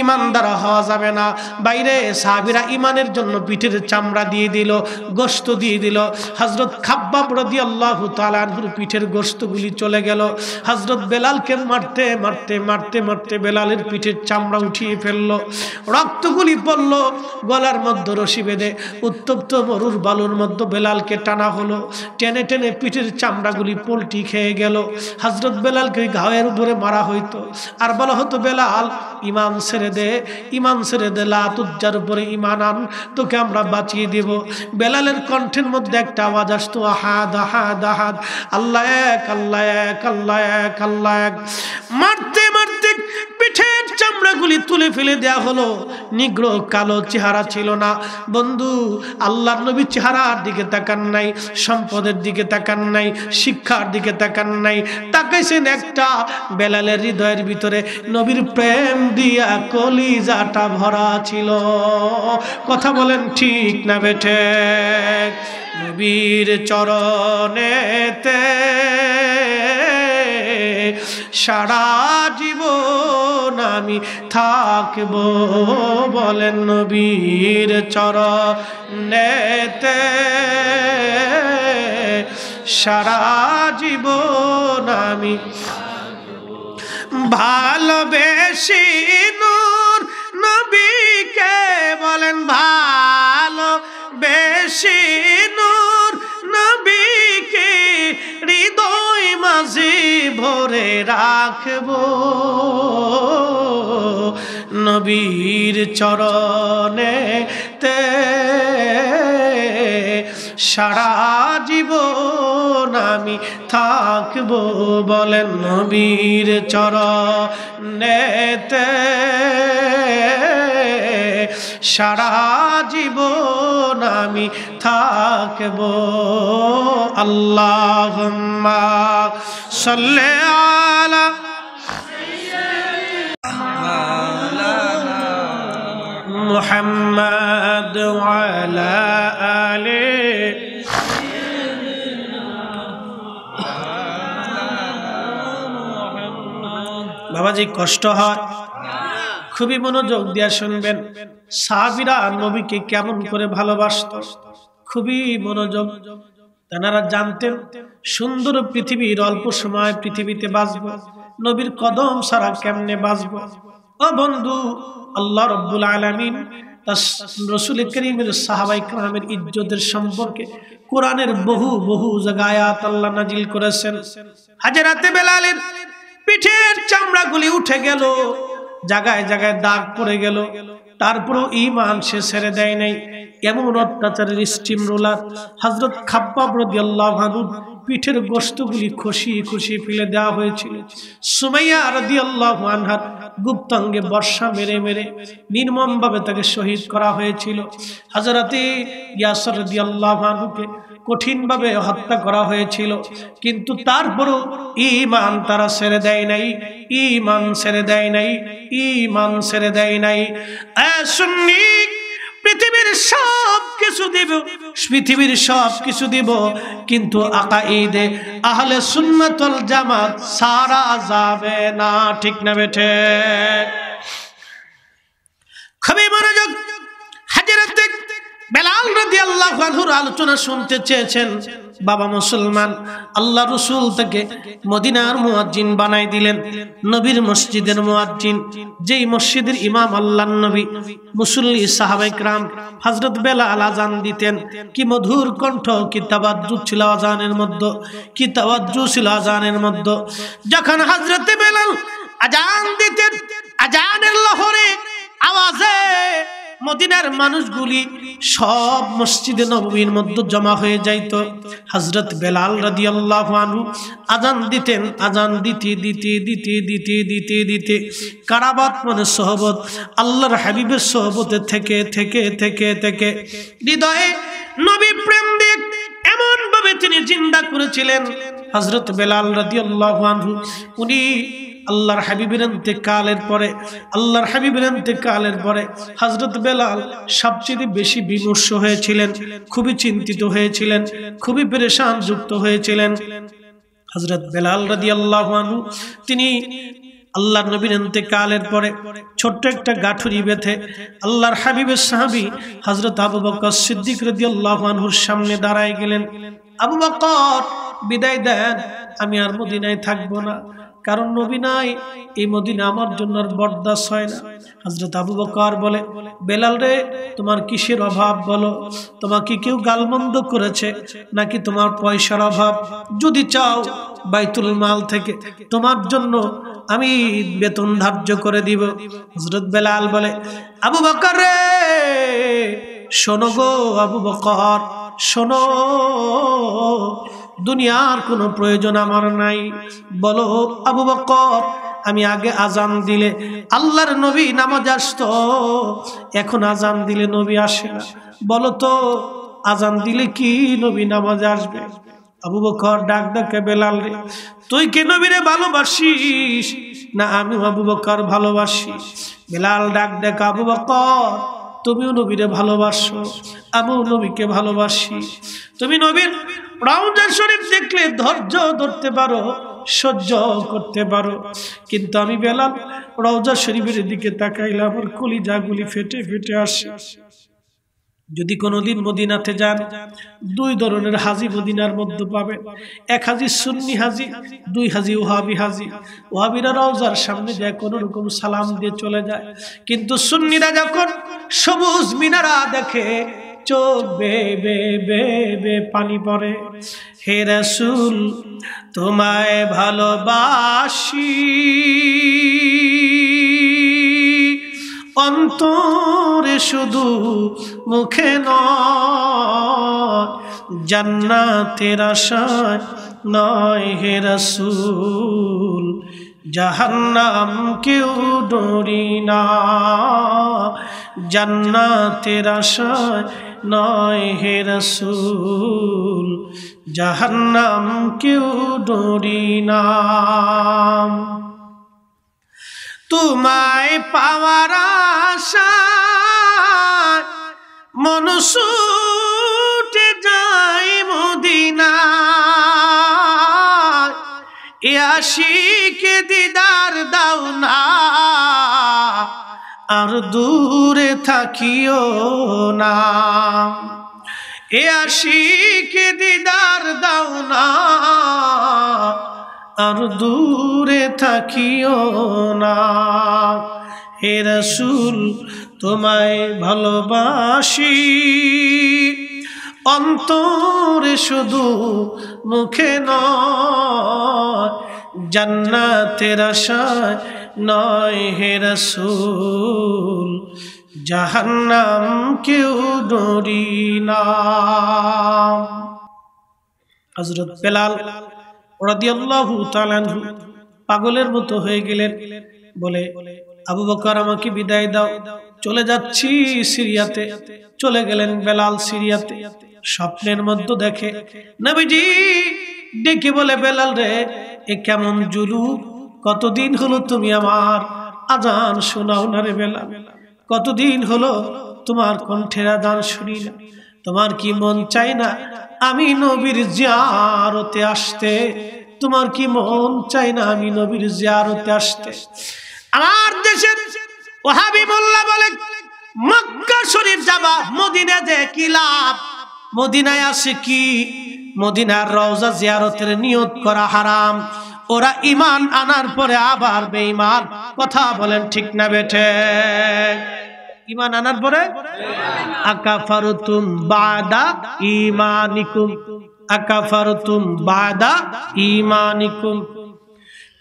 ইমানদার হওয়া যাবে না বাইরে সাহাবিরা ইমানের জন্য পিঠের চামড়া দিয়ে দিল গোস্ত দিয়ে দিল হজরত খাব্বাব আল্লাহ তালানহুর পিঠের গোস্তগুলি চলে গেল হজরত বেলালকে মারতে মারতে মারতে মারতে বেলালের পিঠের চামড়া উঠিয়ে ফেললো রক্তগুলি পড়ল গলার মধ্যে রশি বেঁধে উত্তপ্ত মরুর বালুর মধ্যে বেলালকে টানা হলো টেনে টেনে পিঠের চামড়াগুলি পোলটি খেয়ে গেল হজরত বেলালকে ঘায়ের উপরে মারা হয়ে হইতো আর বলা হতো বেলাল ইমান ছেড়ে দে ইমান ছেড়ে দে লাতুজ্জার উপরে ইমান আন তোকে আমরা বাঁচিয়ে দেব বেলালের কণ্ঠের মধ্যে একটা আওয়াজ আসতো আহাদ আহাদ আহাদ আল্লাহ এক আল্লাহ এক আল্লাহ এক আল্লাহ এক মারতে মারতে ঠিক পিঠের চামড়াগুলি তুলে ফেলে দেয়া হলো নিগ্র কালো চেহারা ছিল না বন্ধু আল্লাহ নবী চেহারার দিকে তাকান নাই সম্পদের দিকে তাকান নাই শিক্ষার দিকে তাকান নাই তাকাইছেন একটা বেলালের হৃদয়ের ভিতরে নবীর প্রেম দিয়া কলিজাটা ভরা ছিল কথা বলেন ঠিক না বেঠে নবীর চরণেতে সারা জীবন আমি থাকব বলেন নবীর চর নেতে সারা জীবন আমি ভালোবেসি রাখব নবীর চরণে তে সারা জীব আমি থাকব বলেন নবীর নেতে সারা জীব আমি থাকব আল্লাহ সল্লে আলা محمد وعلى آله বাবাজি কষ্ট হয় খুবই মনোযোগ দিয়া শুনবেন সাহাবিরা নবীকে কেমন করে ভালোবাসত খুবই মনোযোগ তেনারা জানতেন সুন্দর পৃথিবীর অল্প সময় পৃথিবীতে বাঁচব নবীর কদম সারা কেমনে বাঁচব ও বন্ধু আল্লাহ রব্বুল আলমিন রসুল করিমের সাহাবাই কালামের ইজ্জতের সম্পর্কে কোরআনের বহু বহু জায়গায়াত আল্লাহ নাজিল করেছেন হাজারাতে বেলালের পিঠের চামড়াগুলি উঠে গেল জায়গায় জায়গায় দাগ পড়ে গেল তারপরেও ইমান সে ছেড়ে দেয় নাই এমন অত্যাচারের স্টিম রোলার হজরত খাপ্পা রদি আল্লাহ পিঠের গোস্তগুলি খসিয়ে খসিয়ে ফেলে দেওয়া হয়েছিল সুমাইয়া আরদি আল্লাহ আনহার গুপ্তাঙ্গে বর্ষা মেরে মেরে নির্মমভাবে তাকে শহীদ করা হয়েছিল হাজরাতে ইয়াসর আল্লাহ আনহুকে কঠিনভাবে হত্যা করা হয়েছিল কিন্তু তারপরও ইমান তারা ছেড়ে দেয় নাই ইমান ছেড়ে দেয় নাই ইমান ছেড়ে দেয় নাই শুনিক পৃথিবীর সব কিছু দিব পৃথিবীর সব কিছু দিব কিন্তু আকা ঈদে আহলে সুন্নাতুল জামাত সারা যাবে না ঠিক না বেঠে খুবই মনোযোগ হাজিরাতে বেলাল রাদিয়াল্লাহু আনহুর আলোচনা শুনতে চেয়েছেন বাবা মুসলমান আল্লাহ রসুল তাকে মদিনার মুয়াজ্জিন বানাই দিলেন নবীর মসজিদের মুয়াজ্জিন যেই মসজিদের ইমাম আল্লাহ নবী মুসল্লি সাহাবেক রাম হজরত বেলা আল আজান দিতেন কি মধুর কণ্ঠ কি তাবাজ্জু ছিল আজানের মধ্যে কি তাবাজ্জু ছিল আজানের মধ্যে যখন হজরত বেলাল আজান দিতেন আজানের লহরে আওয়াজে মদিনার মানুষগুলি সব মসজিদে নবীর মধ্যে জমা হয়ে যাইত হজরত বেলাল রাজি আল্লাহ আজান দিতেন আজান দিতে দিতে দিতে দিতে দিতে দিতে কারাবাত মানে সহবত আল্লাহর হাবিবের সহবতে থেকে থেকে থেকে থেকে হৃদয়ে নবী প্রেম এমন এমনভাবে তিনি চিন্তা করেছিলেন হজরত বেলাল রাজি আল্লাহ উনি আল্লাহর হাবিবের কালের পরে আল্লাহর হাবিবের কালের পরে হজরত বেলাল সবচেয়ে বেশি বিমর্ষ হয়েছিলেন খুবই চিন্তিত হয়েছিলেন খুবই পরেশান যুক্ত হয়েছিলেন হজরত বেলাল রাদি আল্লাহ তিনি আল্লাহ নবীর কালের পরে ছোট্ট একটা গাঠুরি বেঁধে আল্লাহর হাবিবের সাহাবি হজরত আবু বকর সিদ্দিক রদি আল্লাহানহুর সামনে দাঁড়ায় গেলেন আবু বকর বিদায় দেন আমি আর মদিনায় থাকবো না কারণ নবী নাই এই মদিনা আমার জন্য আর বরদাস হয় না হজরত আবু বকর বলে বেলাল রে তোমার কিসের অভাব বলো তোমাকে কেউ গালমন্দ করেছে নাকি তোমার পয়সার অভাব যদি চাও বাইতুল মাল থেকে তোমার জন্য আমি বেতন ধার্য করে দিব হজরত বেলাল বলে আবু বকর রে শোনো গো আবু বকর শোনো দুনিয়ার কোনো প্রয়োজন আমার নাই বলো আবু বকর আমি আগে আজান দিলে আল্লাহর নবী নামাজ আসত এখন আজান দিলে নবী আসে না বলো তো আজান দিলে কি নবী নামাজ আসবে আবু বকর ডাক ডাকে বেলাল রে তুই কে নবীরে ভালোবাসিস না আমি আবু বকর ভালোবাসি বেলাল ডাক ডাক আবু বকর তুমিও নবীরে ভালোবাসো আমিও নবীকে ভালোবাসি তুমি নবীর রওজা শরীফ দেখলে ধৈর্য ধরতে পারো সহ্য করতে পারো কিন্তু আমি বেলাল রওজা শরীফের দিকে তাকাইলে আমার গুলি ফেটে ফেটে আসে যদি কোনোদিন মদিনাতে যান দুই ধরনের হাজি মদিনার মধ্যে পাবেন এক হাজি সুন্নি হাজি দুই হাজি ওহাবি হাজি ওহাবিরা রওজার সামনে যায় কোনো রকম সালাম দিয়ে চলে যায় কিন্তু সুন্নিরা যখন সবুজ মিনারা দেখে চোখ বে বে বে বে পানি পরে হে রসুল তোমায় ভালোবাসি অন্তরে শুধু মুখে নয় জান্নাতের আশায় নয় হে রসুল জাহান্নাম কেউ ডরি না জান্নাতের আশায় নয় হে রসুল জাহান্নাম কেউ ডরি না তোমায় পাওয়ার আশা মনসুটে যায় মদিনা এ ইয়াশি কে দিদার দাও না আর দূরে থাকিও না এ আশিক দিদার দাও না আর দূরে থাকিও না হে রসুল তোমায় ভালোবাসি অন্তরে শুধু মুখে নয় জান্নাতের আশায় নয় হে রসুল জাহান্নাম কেউ ডরি না হজরত বেলাল রাদিয়াল্লাহু তাআলা পাগলের মতো হয়ে গেলেন বলে আবু বকর আমাকে বিদায় দাও চলে যাচ্ছি সিরিয়াতে চলে গেলেন বেলাল সিরিয়াতে স্বপ্নের মধ্যে দেখে নবীজি ডেকে বলে বেলাল রে এ কেমন জুলু কতদিন হলো তুমি আমার আজান শোনাও না রে বেলা কতদিন হলো তোমার কণ্ঠের আজান শুনি না তোমার কি মন চাই না আমি নবীর জিয়ারতে আসতে তোমার কি মন চাই না আমি নবীর জিয়ারতে আসতে আমার দেশের ওহাবি মোল্লা বলে মক্কা শরীফ যাবা মদিনা যে কি লাভ মদিনায় আসে কি মদিনার রওজা জিয়ারতের নিয়ত করা হারাম ওরা ইমান আনার পরে আবার বেঈমান কথা বলেন ঠিক না বেঠে ইমান আনার পরে আকাফারতুম বাদা ইমানিকুম আকাফারতুম বাদা ইমানিকুম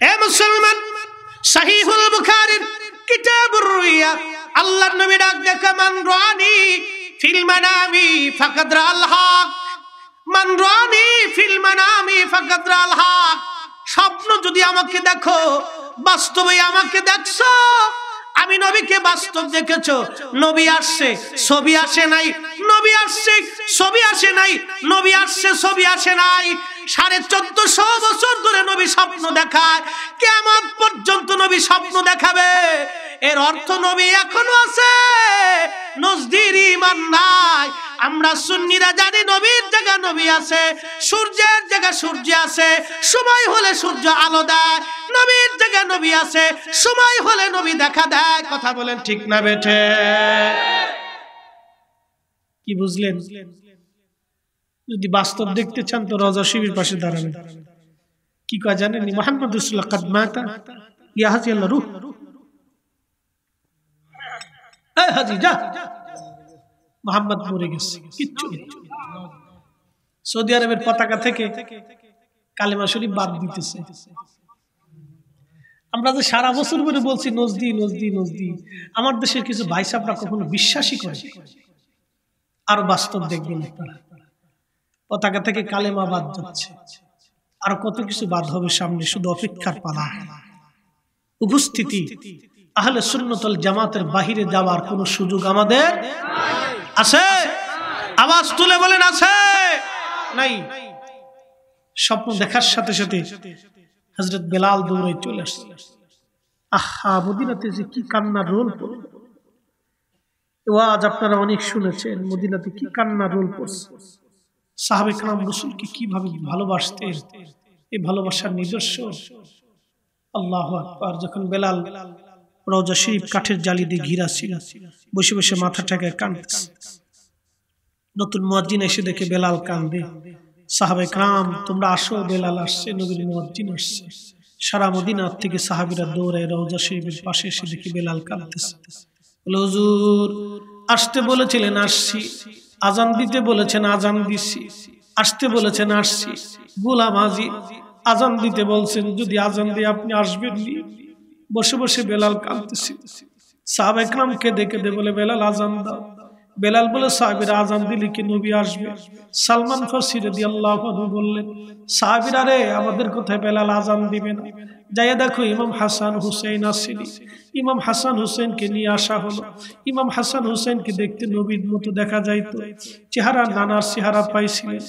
এ মুসলমান সহিহুল বুখারীর কিতাবুর রুইয়া আল্লাহর নবী ডাক দেখা মান রানি ফিল মানামি ফাকাদ আল হক মান রানি ফিল মানামি হক স্বপ্ন যদি আমাকে দেখো বাস্তবে আমাকে দেখছো আমি নবীকে বাস্তব দেখেছো নবী আসছে ছবি আসে নাই নবী আসছে ছবি আসে নাই নবী আসছে ছবি আসে নাই সাড়ে চোদ্দশো বছর ধরে নবী স্বপ্ন দেখায় কেমন পর্যন্ত নবী স্বপ্ন দেখাবে এর অর্থ নবী এখনো আছে নজদির ইমান নাই আমরা সুন্নিরা জানি নবীর জায়গা নবী আছে সূর্যের জায়গা সূর্য আছে সময় হলে সূর্য আলো দেয় নবীর জায়গা নবী আছে সময় হলে নবী দেখা দেয় কথা বলেন ঠিক না বেঠে কি বুঝলেন যদি বাস্তব দেখতে চান তো রজা শিবির পাশে দাঁড়ান কি কয় জানেন মোহাম্মদ রসুল্লাহ কাদমাতা ইয়া হাজি আল্লাহ রুহ হাজি যা মোহাম্মদ মরে গেছে কিচ্ছু সৌদি আরবের পতাকা থেকে কালিমা শরীফ বাদ দিতেছে আমরা যে সারা বছর ধরে বলছি নজদি নজদি নজদি আমার দেশের কিছু ভাই কখনো বিশ্বাসই করে আর বাস্তব দেখবেন আপনারা পতাকা থেকে কালেমা বাদ যাচ্ছে আর কত কিছু বাদ হবে সামনে শুধু অপেক্ষার পালা উপস্থিতি আহলে সুন্নতল জামাতের বাহিরে যাওয়ার কোনো সুযোগ আমাদের আছে আওয়াজ তুলে বলেন আছে নাই স্বপ্ন দেখার সাথে সাথে হজরত বেলাল দৌড়ে চলে আসছে আহা মদিনাতে যে কি কান্নার রোল ও আজ আপনারা অনেক শুনেছেন মদিনাতে কি কান্নার রোল পড়ছে সাহাবে কালাম রসুলকে কিভাবে ভালোবাসতেন এই ভালোবাসার নিজস্ব আল্লাহ আর যখন বেলাল রওজা শরীফ কাঠের জালি দিয়ে ঘিরা ছিল বসে বসে মাথা ঠেকে কাঁদছে নতুন মুয়াজ্জিন এসে দেখে বেলাল কান্দে সাহাবে কাম তোমরা আসো বেলাল আসছে নবীর মুয়াজ্জিন আসছে সারা মদিনার থেকে সাহাবিরা দৌড়ে রওজা শরীফের পাশে এসে দেখি বেলাল কাঁদতেছে বলে হুজুর আসতে বলেছিলেন আসছি আজান দিতে বলেছেন আজান দিছি আসতে বলেছেন আসছি গোলাম হাজি আজান দিতে বলছেন যদি আজান দিয়ে আপনি আসবেন বসে বসে বেলাল কাঁদতেছি সাহাব কে দেখে দে বলে বেলাল আজান দাও বেলাল বলে সাহাবিরা আজান দিলে কি নবী আসবে সালমান ফসির দি আল্লাহ বললেন সাহাবিরা রে আমাদের কোথায় বেলাল আজান দিবে না যাই দেখো ইমাম হাসান হুসেন আসিলি ইমাম হাসান হুসেনকে নিয়ে আসা হলো ইমাম হাসান হুসেনকে দেখতে নবীর মতো দেখা যাইত চেহারা নানার চেহারা পাইছিলেন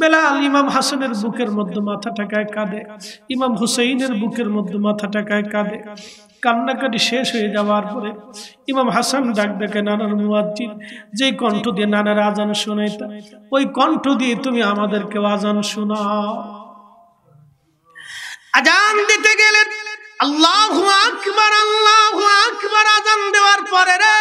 বেলাল ইমাম হাসানের বুকের মধ্যে মাথা টাকায় কাঁদে ইমাম হুসেইনের বুকের মধ্যে মাথা টাকায় কাঁদে কান্নাকাটি শেষ হয়ে যাওয়ার পরে ইমাম হাসান ডাক দেখে নানার মুয়াজ্জিন যেই কণ্ঠ দিয়ে নানার আজান শোনাই ওই কণ্ঠ দিয়ে তুমি আমাদেরকে আজান শোনাও আজান দিতে গেলে আল্লাহ আকবার আল্লাহ আকবার আজান দেওয়ার পরে রে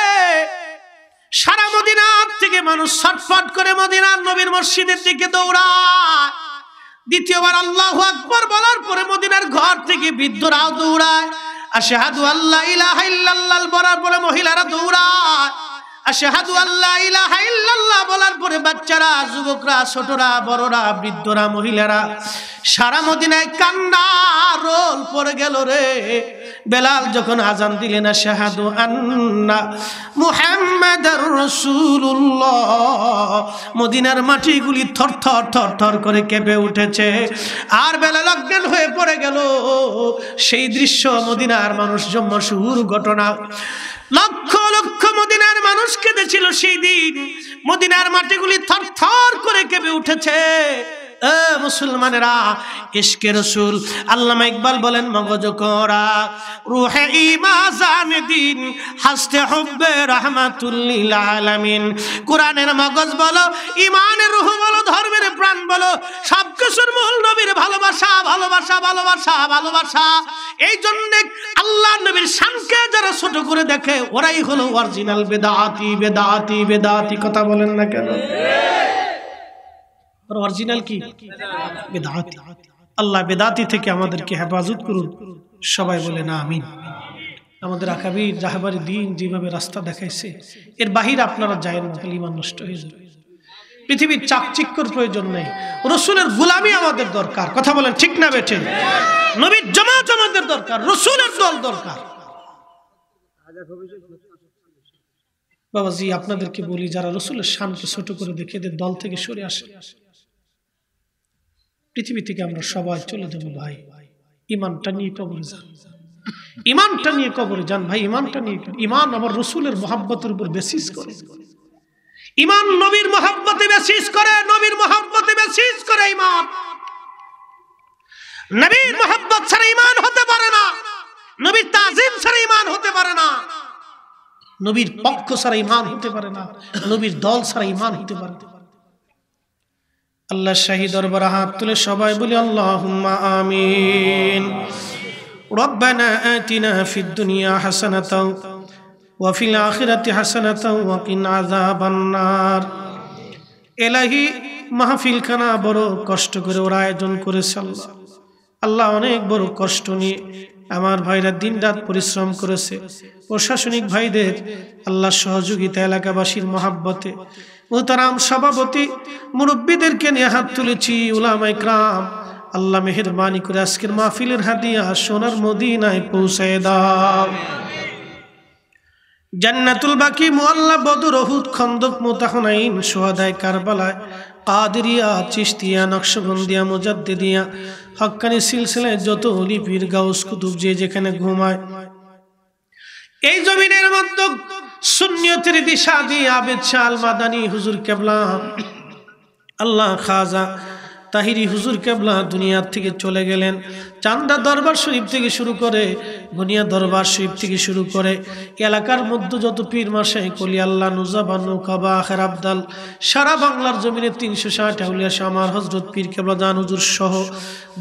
সারা মদিনার থেকে মানুষ ছটফট করে মদিনার নবীর মসজিদের দিকে দৌড়ায় দ্বিতীয়বার আল্লাহ আকবার বলার পরে মদিনার ঘর থেকে বৃদ্ধরাও দৌড়ায় আর শাহাদু আল্লাহ ইলাহা ইল্লাল্লাহ বরাবর মহিলারা দৌড়ায় মদিনার আল্লাহ গুলি থর বলার পরে বাচ্চারা যুবকরা ছোটরা বড়রা বৃদ্ধরা মহিলারা সারা মদিনায় কান্না রোল পড়ে গেল রে বেলাল যখন আজান আন্না মদিনার মাটিগুলি করে কেঁপে উঠেছে আর বেলাল অজ্ঞান হয়ে পড়ে গেল সেই দৃশ্য মদিনার মানুষ সুর ঘটনা লক্ষ লক্ষ মদিনার মানুষ কেঁদেছিল সেই দিন মদিনার মাটিগুলি থর থর করে কেঁপে উঠেছে মুসলমানেরা ইশকে রসুল আল্লাহ ইকবাল বলেন মগজ করা রুহে ইমাজান দিন হাসতে হব্বে রহমাতুল্লিল আলামিন কোরআনের মগজ বলো ইমানের রুহ বলো ধর্মের প্রাণ বলো সব কিছুর মূল নবীর ভালোবাসা ভালোবাসা ভালোবাসা ভালোবাসা এই জন্য আল্লাহ নবীর শানকে যারা ছোট করে দেখে ওরাই হলো অরিজিনাল বেদাতি বেদাতি বেদাতি কথা বলেন না কেন আর অরিজিনাল কি আল্লাহ বেদাতি থেকে আমাদেরকে হেফাজত করুন সবাই বলে না আমিন আমাদের আকাবির জাহাবারি দিন যেভাবে রাস্তা দেখাইছে এর বাহির আপনারা যায় না তাহলে ইমান নষ্ট হয়ে যাবে পৃথিবীর চাকচিক্যর প্রয়োজন নেই রসুলের গুলামি আমাদের দরকার কথা বলেন ঠিক না বেঠে নবীর জামাত আমাদের দরকার রসুলের দল দরকার বাবাজি আপনাদেরকে বলি যারা রসুলের শান্ত ছোট করে দেখে দল থেকে সরে আসে আসে পৃথিবী থেকে আমরা সবাই চলে যাবো ভাই ইমানটা নিয়ে কবরে যান ইমানটা নিয়ে কবরে যান ভাই ইমানটা নিয়ে ইমান আমার রসুলের মহাব্বতের উপর বেসিস করে ইমান নবীর মহাব্বতে বেসিস করে নবীর মহাব্বতে বেসিস করে ইমান নবীর মহাব্বত ছাড়া ইমান হতে পারে না নবীর তাজিম ছাড়া ইমান হতে পারে না নবীর পক্ষ ছাড়া ইমান হতে পারে না নবীর দল ছাড়া ইমান হতে পারে না আল্লাহ শাহী দরবার হাত তুলে সবাই বলি আল্লাহ আমিন ربنا آتنا في الدنيا حسنة وفي الآخرة حسنة وقنا عذاب النار এলাহি মাহফিল খানা বড় কষ্ট করে ওরা আয়োজন করেছে আল্লাহ আল্লাহ অনেক বড় কষ্ট নিয়ে আমার ভাইরা দিন রাত পরিশ্রম করেছে প্রশাসনিক ভাইদের আল্লাহ সহযোগিতা এলাকাবাসীর মহাব্বতে মোহতারাম সভাপতি মুরব্বীদেরকে নিয়ে হাত তুলেছি উলামাই ক্রাম আল্লাহ মেহরবানি করে আজকের মাহফিলের হাতিয়া সোনার মদিনায় পৌঁছে দাও জান্নাতুল বাকি মোয়াল্লা বদর অহুদ খন্দক মোতাহনাইন সোহাদায় কারবালায় কাদিরিয়া চিস্তিয়া নকশবন্দিয়া দিয়া হক্কানি সিলসিলায় যত লিপির গাউস কুতুব যে যেখানে ঘুমায় এই জমিনের মধ্যে শরীয়তের দিশা দিয়ে আবেদ শাহ আল মাদানি হুজুর কেবলা আল্লাহ খাজা তাহিরি হুজুর কেবলা দুনিয়ার থেকে চলে গেলেন চান্দা দরবার শরীফ থেকে শুরু করে গুনিয়া দরবার শরীফ থেকে শুরু করে এলাকার মধ্যে যত পীর মাসে কলি আল্লাহ নুজাবানু কাবা আখের আবদাল সারা বাংলার জমিনে তিনশো ষাট হাউলিয়া শামার হজরত পীর কেবলা দান হুজুর সহ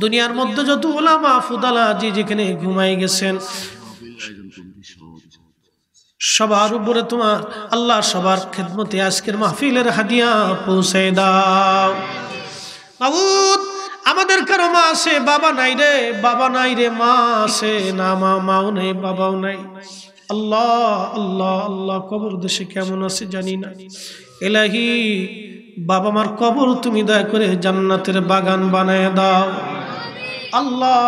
দুনিয়ার মধ্যে যত ওলামা ফুদালা যে যেখানে ঘুমাই গেছেন সবার উপরে তোমার আল্লাহ সবার খেদমতে আজকের মাহফিলের হাদিয়া পৌঁছে দাও বাবুত আমাদের কারো মা আছে বাবা নাই রে বাবা নাই রে মা আছে না মা মাও নেই বাবাও নাই আল্লাহ আল্লাহ আল্লাহ কবর দেশে কেমন আছে জানি না এলাহি বাবা মার কবর তুমি দয়া করে জান্নাতের বাগান বানায় দাও আল্লাহ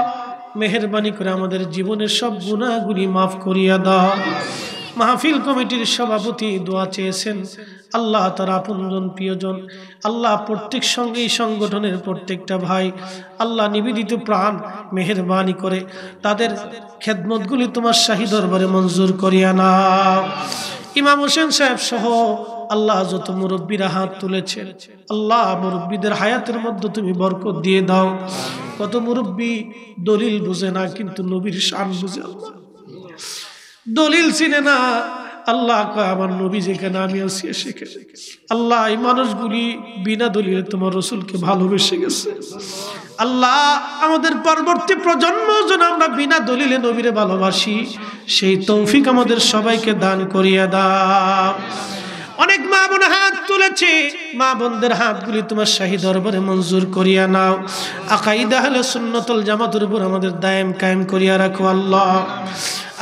মেহরবানি করে আমাদের জীবনের সব গুণাগুলি মাফ করিয়া দাও মাহফিল কমিটির সভাপতি দোয়া চেয়েছেন আল্লাহ তার আপনজন প্রিয়জন আল্লাহ প্রত্যেক সঙ্গে এই সংগঠনের প্রত্যেকটা ভাই আল্লাহ নিবেদিত প্রাণ মেহরবানি করে তাদের খেদমতগুলি তোমার শাহী দরবারে মঞ্জুর করিয়া না ইমাম হোসেন সাহেব সহ আল্লাহ যত মুরব্বীরা হাত তুলেছে আল্লাহ মুরব্বীদের হায়াতের মধ্যে তুমি বরকত দিয়ে দাও কত মুরব্বী দলিল বুঝে না কিন্তু নবীর শান বুঝে আল্লাহ দলিল চিনে না আল্লাহ কয় আমার নবী যেখানে আমি আসি শিখে আল্লাহ এই মানুষগুলি বিনা দলিলে তোমার রসুলকে ভালোবেসে গেছে আল্লাহ আমাদের পরবর্তী প্রজন্ম যেন আমরা বিনা দলিলে নবীরে ভালোবাসি সেই তৌফিক আমাদের সবাইকে দান করিয়া দাও অনেক মা মনে হয় তুলেছি মা বোনদের হাতগুলি তোমার শাহী দরবারে মঞ্জুর করিয়া নাও আকাইদা হলে সুন্নতল জামাতের উপর আমাদের দায়েম কায়েম করিয়া রাখো আল্লাহ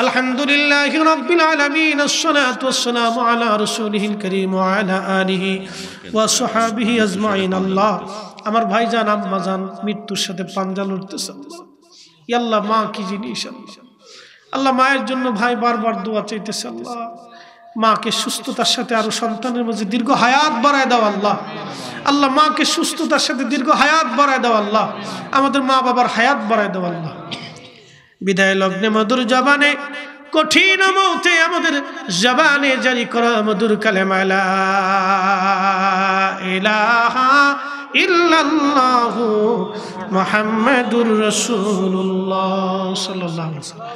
الحمد لله رب العالمين الصلاة والسلام على رسوله الكريم وعلى آله وصحابه أجمعين الله আমার ভাইজান আম্মা জান মৃত্যুর সাথে পাঞ্জা লড়তেছে আল্লাহ মা কি জিনিস আল্লাহ মায়ের জন্য ভাই বারবার দোয়া চাইতেছে আল্লাহ মাকে সুস্থতার সাথে আরো সন্তানের মাঝে দীর্ঘ হায়াত বাড়ায় দাও আল্লাহ আল্লাহ মাকে সুস্থতার সাথে দীর্ঘ হায়াত বাড়ায় দাও আল্লাহ আমাদের মা বাবার হায়াত বাড়ায় দাও আল্লাহ বিদায় লগ্নে মধুর জবানে কঠিন মতে আমাদের জবানে জারি করা মধুর কালে ইলাহা ইল্লাল্লাহু মুহাম্মাদুর রাসূলুল্লাহ সাল্লাল্লাহু